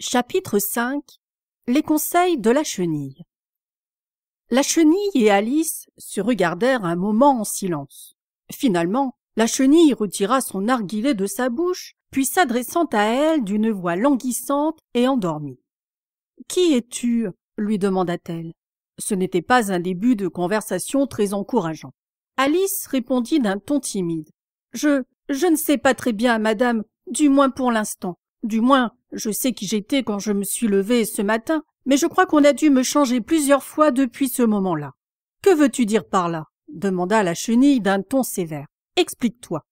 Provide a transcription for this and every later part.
Chapitre 5 Les conseils de la chenille La chenille et Alice se regardèrent un moment en silence. Finalement, la chenille retira son narguilé de sa bouche, puis s'adressant à elle d'une voix languissante et endormie. Qui es-tu lui demanda-t-elle. Ce n'était pas un début de conversation très encourageant. Alice répondit d'un ton timide. Je, je ne sais pas très bien, madame, du moins pour l'instant. Du moins, je sais qui j'étais quand je me suis levée ce matin, mais je crois qu'on a dû me changer plusieurs fois depuis ce moment-là. Que veux-tu dire par là demanda la chenille d'un ton sévère. Explique-toi.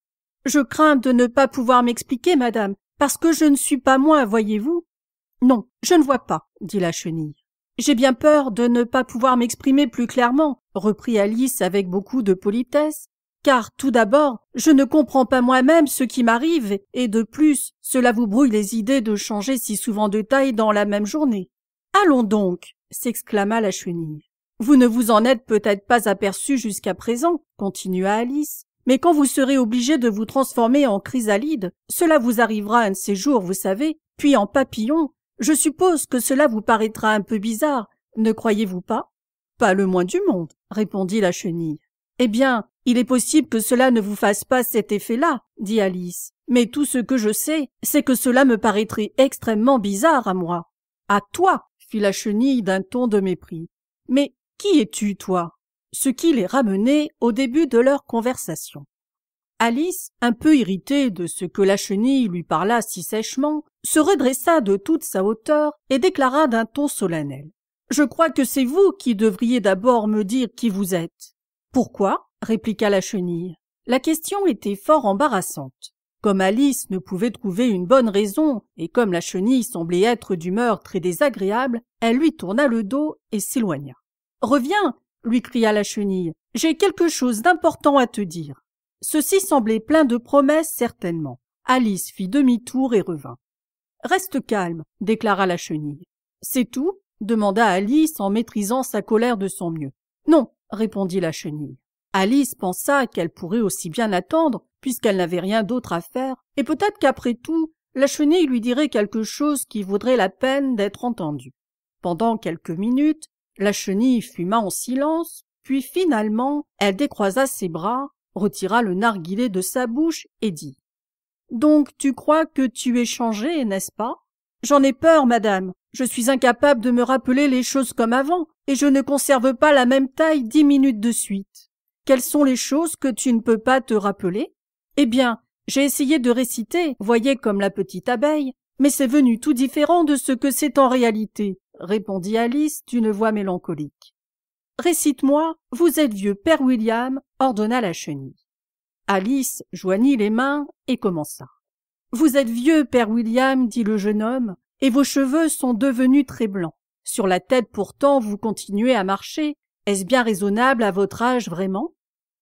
Je crains de ne pas pouvoir m'expliquer, madame, parce que je ne suis pas moi, voyez-vous. Non, je ne vois pas, dit la chenille. J'ai bien peur de ne pas pouvoir m'exprimer plus clairement, reprit Alice avec beaucoup de politesse, car tout d'abord, je ne comprends pas moi-même ce qui m'arrive, et de plus, cela vous brouille les idées de changer si souvent de taille dans la même journée. Allons donc, s'exclama la chenille. Vous ne vous en êtes peut-être pas aperçu jusqu'à présent, continua Alice, mais quand vous serez obligé de vous transformer en chrysalide, cela vous arrivera un de ces jours, vous savez, puis en papillon, je suppose que cela vous paraîtra un peu bizarre, ne croyez-vous pas? Pas le moins du monde, répondit la chenille. Eh bien, il est possible que cela ne vous fasse pas cet effet-là, dit Alice. Mais tout ce que je sais, c'est que cela me paraîtrait extrêmement bizarre à moi. À toi, fit la chenille d'un ton de mépris. Mais qui es-tu, toi Ce qui les ramenait au début de leur conversation. Alice, un peu irritée de ce que la chenille lui parla si sèchement, se redressa de toute sa hauteur et déclara d'un ton solennel. Je crois que c'est vous qui devriez d'abord me dire qui vous êtes. Pourquoi répliqua la chenille. La question était fort embarrassante. Comme Alice ne pouvait trouver une bonne raison, et comme la chenille semblait être d'humeur très désagréable, elle lui tourna le dos et s'éloigna. Reviens, lui cria la chenille, j'ai quelque chose d'important à te dire. Ceci semblait plein de promesses certainement. Alice fit demi-tour et revint. Reste calme, déclara la chenille. C'est tout demanda Alice en maîtrisant sa colère de son mieux. Non, répondit la chenille. Alice pensa qu'elle pourrait aussi bien attendre, puisqu'elle n'avait rien d'autre à faire, et peut-être qu'après tout, la chenille lui dirait quelque chose qui vaudrait la peine d'être entendu. Pendant quelques minutes, la chenille fuma en silence, puis finalement, elle décroisa ses bras, retira le narguilé de sa bouche et dit Donc tu crois que tu es changé, n'est-ce pas J'en ai peur, madame. Je suis incapable de me rappeler les choses comme avant, et je ne conserve pas la même taille dix minutes de suite. Quelles sont les choses que tu ne peux pas te rappeler? Eh bien, j'ai essayé de réciter, voyez comme la petite abeille, mais c'est venu tout différent de ce que c'est en réalité, répondit Alice d'une voix mélancolique. Récite-moi, vous êtes vieux père William, ordonna la chenille. Alice joignit les mains et commença. Vous êtes vieux père William, dit le jeune homme, et vos cheveux sont devenus très blancs. Sur la tête pourtant vous continuez à marcher. Est-ce bien raisonnable à votre âge vraiment?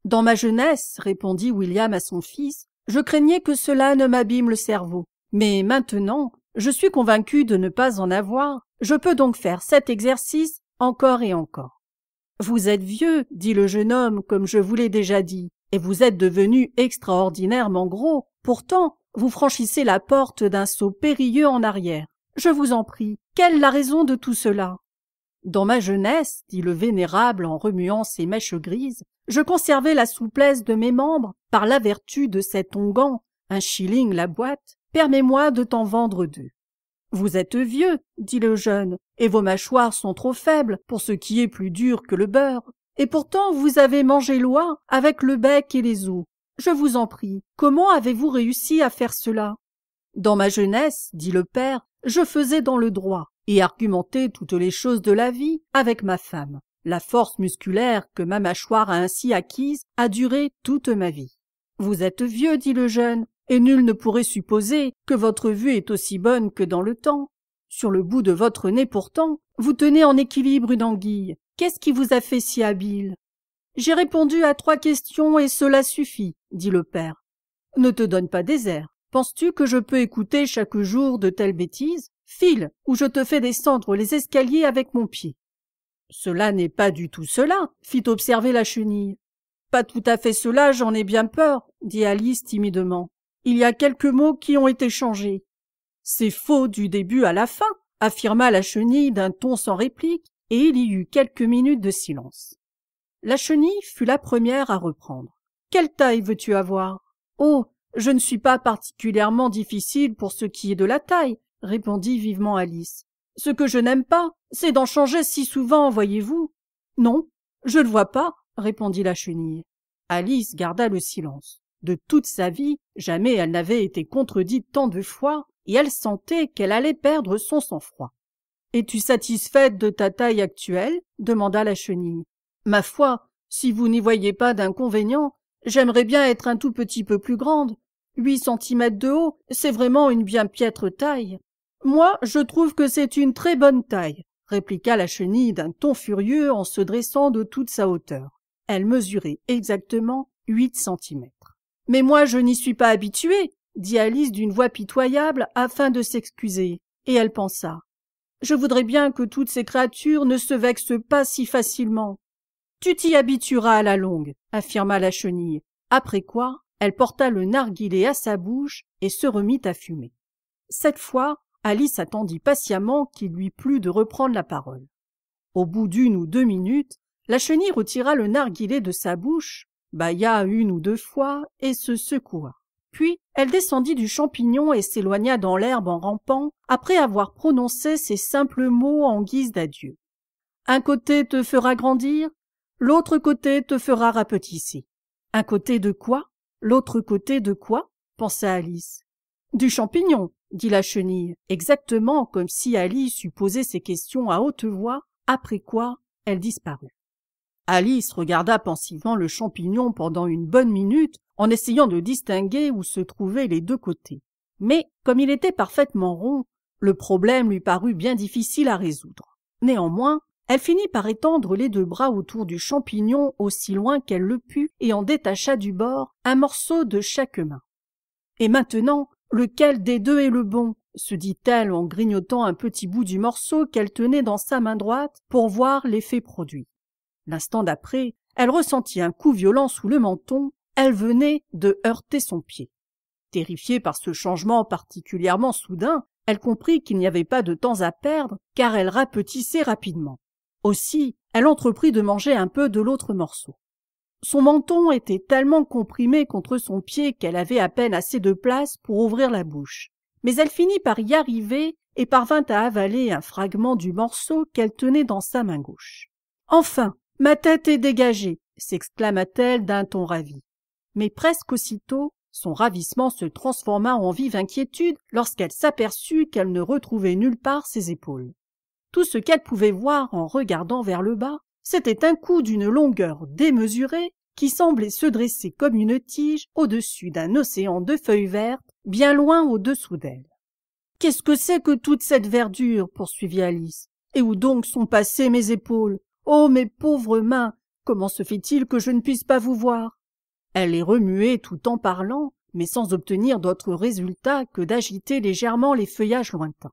Dans ma jeunesse, répondit William à son fils, je craignais que cela ne m'abîme le cerveau. Mais maintenant, je suis convaincu de ne pas en avoir. Je peux donc faire cet exercice encore et encore. Vous êtes vieux, dit le jeune homme, comme je vous l'ai déjà dit, et vous êtes devenu extraordinairement gros. Pourtant, vous franchissez la porte d'un saut périlleux en arrière. Je vous en prie, quelle la raison de tout cela? Dans ma jeunesse, dit le Vénérable en remuant ses mèches grises, je conservais la souplesse de mes membres par la vertu de cet onguent, un shilling la boîte, permets-moi de t'en vendre deux. Vous êtes vieux, dit le jeune, et vos mâchoires sont trop faibles pour ce qui est plus dur que le beurre, et pourtant vous avez mangé l'oie avec le bec et les os. Je vous en prie, comment avez-vous réussi à faire cela? Dans ma jeunesse, dit le père, je faisais dans le droit et argumentais toutes les choses de la vie avec ma femme. La force musculaire que ma mâchoire a ainsi acquise a duré toute ma vie. Vous êtes vieux, dit le jeune, et nul ne pourrait supposer que votre vue est aussi bonne que dans le temps. Sur le bout de votre nez pourtant, vous tenez en équilibre une anguille. Qu'est-ce qui vous a fait si habile J'ai répondu à trois questions et cela suffit, dit le père. Ne te donne pas des airs. Penses-tu que je peux écouter chaque jour de telles bêtises File, ou je te fais descendre les escaliers avec mon pied. Cela n'est pas du tout cela, fit observer la chenille. Pas tout à fait cela, j'en ai bien peur, dit Alice timidement. Il y a quelques mots qui ont été changés. C'est faux du début à la fin, affirma la chenille d'un ton sans réplique, et il y eut quelques minutes de silence. La chenille fut la première à reprendre. Quelle taille veux-tu avoir Oh, je ne suis pas particulièrement difficile pour ce qui est de la taille, répondit vivement Alice. Ce que je n'aime pas, c'est d'en changer si souvent, voyez-vous. Non, je ne vois pas, répondit la chenille. Alice garda le silence. De toute sa vie, jamais elle n'avait été contredite tant de fois, et elle sentait qu'elle allait perdre son sang-froid. Es-tu satisfaite de ta taille actuelle demanda la chenille. Ma foi, si vous n'y voyez pas d'inconvénient, j'aimerais bien être un tout petit peu plus grande. Huit centimètres de haut, c'est vraiment une bien piètre taille. Moi, je trouve que c'est une très bonne taille, répliqua la chenille d'un ton furieux en se dressant de toute sa hauteur. Elle mesurait exactement huit centimètres. Mais moi, je n'y suis pas habituée, dit Alice d'une voix pitoyable afin de s'excuser, et elle pensa. Je voudrais bien que toutes ces créatures ne se vexent pas si facilement. Tu t'y habitueras à la longue, affirma la chenille, après quoi elle porta le narguilé à sa bouche et se remit à fumer. Cette fois, Alice attendit patiemment qu'il lui plût de reprendre la parole. Au bout d'une ou deux minutes, la chenille retira le narguilé de sa bouche, bailla une ou deux fois et se secoua. Puis elle descendit du champignon et s'éloigna dans l'herbe en rampant, après avoir prononcé ces simples mots en guise d'adieu. Un côté te fera grandir, l'autre côté te fera rapetisser. Un côté de quoi L'autre côté de quoi pensa Alice. Du champignon, dit la chenille, exactement comme si Alice eût posé ses questions à haute voix, après quoi elle disparut. Alice regarda pensivement le champignon pendant une bonne minute en essayant de distinguer où se trouvaient les deux côtés. Mais comme il était parfaitement rond, le problème lui parut bien difficile à résoudre. Néanmoins, elle finit par étendre les deux bras autour du champignon aussi loin qu'elle le put et en détacha du bord un morceau de chaque main. Et maintenant, lequel des deux est le bon se dit-elle en grignotant un petit bout du morceau qu'elle tenait dans sa main droite pour voir l'effet produit. L'instant d'après, elle ressentit un coup violent sous le menton, elle venait de heurter son pied. Terrifiée par ce changement particulièrement soudain, elle comprit qu'il n'y avait pas de temps à perdre, car elle rapetissait rapidement. Aussi, elle entreprit de manger un peu de l'autre morceau. Son menton était tellement comprimé contre son pied qu'elle avait à peine assez de place pour ouvrir la bouche. Mais elle finit par y arriver et parvint à avaler un fragment du morceau qu'elle tenait dans sa main gauche. Enfin, ma tête est dégagée, s'exclama-t-elle d'un ton ravi. Mais presque aussitôt, son ravissement se transforma en vive inquiétude lorsqu'elle s'aperçut qu'elle ne retrouvait nulle part ses épaules. Tout ce qu'elle pouvait voir en regardant vers le bas, c'était un coup d'une longueur démesurée qui semblait se dresser comme une tige au-dessus d'un océan de feuilles vertes bien loin au-dessous d'elle. Qu'est-ce que c'est que toute cette verdure poursuivit Alice. Et où donc sont passées mes épaules Oh, mes pauvres mains Comment se fait-il que je ne puisse pas vous voir Elle les remuait tout en parlant, mais sans obtenir d'autre résultat que d'agiter légèrement les feuillages lointains.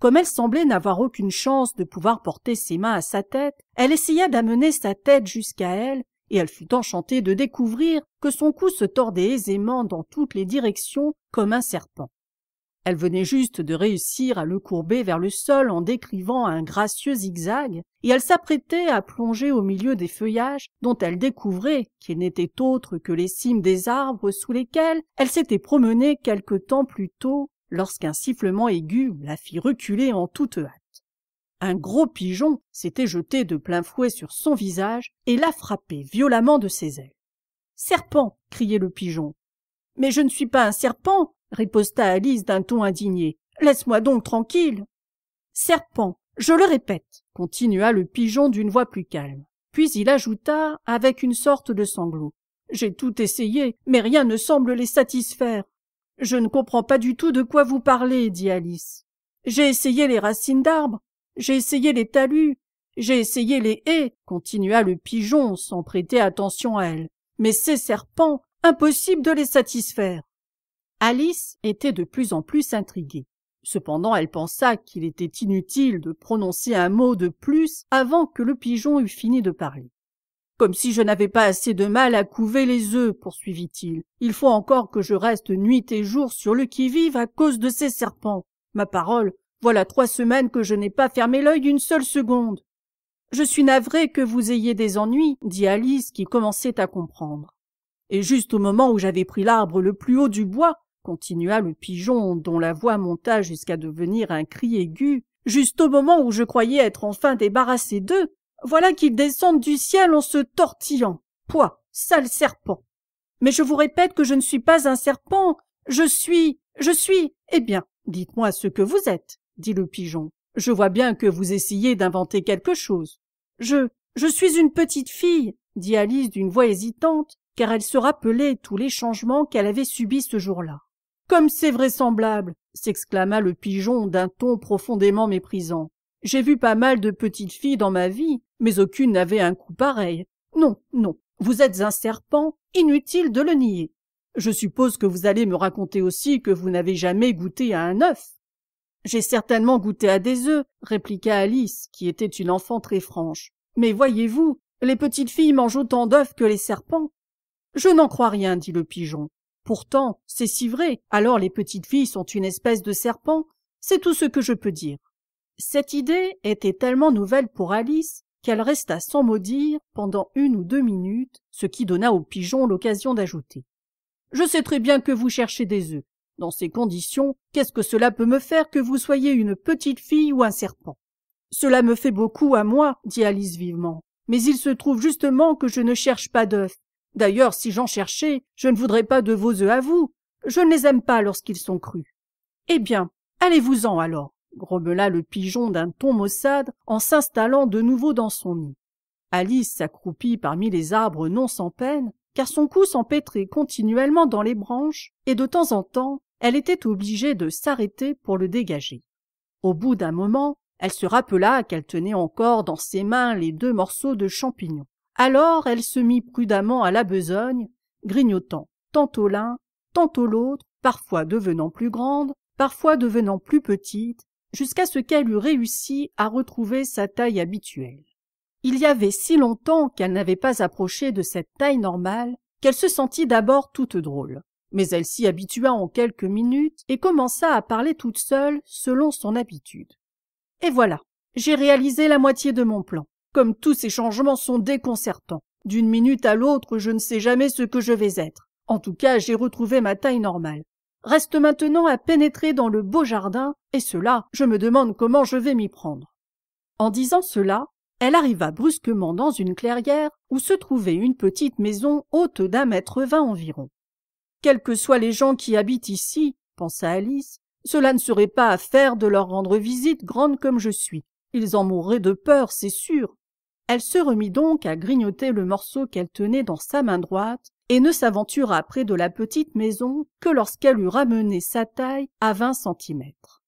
Comme elle semblait n'avoir aucune chance de pouvoir porter ses mains à sa tête, elle essaya d'amener sa tête jusqu'à elle, et elle fut enchantée de découvrir que son cou se tordait aisément dans toutes les directions comme un serpent. Elle venait juste de réussir à le courber vers le sol en décrivant un gracieux zigzag, et elle s'apprêtait à plonger au milieu des feuillages dont elle découvrait qu'ils n'étaient autres que les cimes des arbres sous lesquels elle s'était promenée quelque temps plus tôt lorsqu'un sifflement aigu la fit reculer en toute hâte. Un gros pigeon s'était jeté de plein fouet sur son visage et la frappé violemment de ses ailes. Serpent criait le pigeon. Mais je ne suis pas un serpent riposta Alice d'un ton indigné. Laisse-moi donc tranquille. Serpent, je le répète, continua le pigeon d'une voix plus calme. Puis il ajouta, avec une sorte de sanglot. J'ai tout essayé, mais rien ne semble les satisfaire. Je ne comprends pas du tout de quoi vous parlez, dit Alice. J'ai essayé les racines d'arbres, j'ai essayé les talus, j'ai essayé les haies, continua le pigeon sans prêter attention à elle. Mais ces serpents, impossible de les satisfaire. Alice était de plus en plus intriguée. Cependant, elle pensa qu'il était inutile de prononcer un mot de plus avant que le pigeon eût fini de parler. Comme si je n'avais pas assez de mal à couver les œufs, poursuivit-il. Il faut encore que je reste nuit et jour sur le qui-vive à cause de ces serpents. Ma parole, voilà trois semaines que je n'ai pas fermé l'œil une seule seconde. Je suis navré que vous ayez des ennuis, dit Alice qui commençait à comprendre. Et juste au moment où j'avais pris l'arbre le plus haut du bois, continua le pigeon dont la voix monta jusqu'à devenir un cri aigu, juste au moment où je croyais être enfin débarrassé d'eux, voilà qu'ils descendent du ciel en se tortillant. Pouah, sale serpent. Mais je vous répète que je ne suis pas un serpent. Je suis, je suis. Eh bien, dites-moi ce que vous êtes, dit le pigeon. Je vois bien que vous essayez d'inventer quelque chose. Je, je suis une petite fille, dit Alice d'une voix hésitante, car elle se rappelait tous les changements qu'elle avait subis ce jour-là. Comme c'est vraisemblable, s'exclama le pigeon d'un ton profondément méprisant. J'ai vu pas mal de petites filles dans ma vie, mais aucune n'avait un coup pareil. Non, non, vous êtes un serpent, inutile de le nier. Je suppose que vous allez me raconter aussi que vous n'avez jamais goûté à un œuf. J'ai certainement goûté à des œufs, répliqua Alice, qui était une enfant très franche. Mais voyez-vous, les petites filles mangent autant d'œufs que les serpents. Je n'en crois rien, dit le pigeon. Pourtant, c'est si vrai, alors les petites filles sont une espèce de serpent, c'est tout ce que je peux dire. Cette idée était tellement nouvelle pour Alice qu'elle resta sans mot dire pendant une ou deux minutes, ce qui donna au pigeon l'occasion d'ajouter. Je sais très bien que vous cherchez des œufs. Dans ces conditions, qu'est-ce que cela peut me faire que vous soyez une petite fille ou un serpent Cela me fait beaucoup à moi, dit Alice vivement. Mais il se trouve justement que je ne cherche pas d'œufs. D'ailleurs, si j'en cherchais, je ne voudrais pas de vos œufs à vous. Je ne les aime pas lorsqu'ils sont crus. Eh bien, allez-vous-en alors grommela le pigeon d'un ton maussade en s'installant de nouveau dans son nid. Alice s'accroupit parmi les arbres non sans peine, car son cou s'empêtrait continuellement dans les branches, et de temps en temps elle était obligée de s'arrêter pour le dégager. Au bout d'un moment, elle se rappela qu'elle tenait encore dans ses mains les deux morceaux de champignons. Alors elle se mit prudemment à la besogne, grignotant tantôt l'un, tantôt l'autre, parfois devenant plus grande, parfois devenant plus petite, jusqu'à ce qu'elle eût réussi à retrouver sa taille habituelle. Il y avait si longtemps qu'elle n'avait pas approché de cette taille normale qu'elle se sentit d'abord toute drôle. Mais elle s'y habitua en quelques minutes et commença à parler toute seule selon son habitude. Et voilà, j'ai réalisé la moitié de mon plan. Comme tous ces changements sont déconcertants, d'une minute à l'autre je ne sais jamais ce que je vais être. En tout cas, j'ai retrouvé ma taille normale reste maintenant à pénétrer dans le beau jardin, et cela, je me demande comment je vais m'y prendre. En disant cela, elle arriva brusquement dans une clairière où se trouvait une petite maison haute d'un mètre vingt environ. Quels que soient les gens qui habitent ici, pensa Alice, cela ne serait pas à faire de leur rendre visite grande comme je suis. Ils en mourraient de peur, c'est sûr. Elle se remit donc à grignoter le morceau qu'elle tenait dans sa main droite, et ne s'aventura près de la petite maison que lorsqu'elle eut ramené sa taille à vingt centimètres.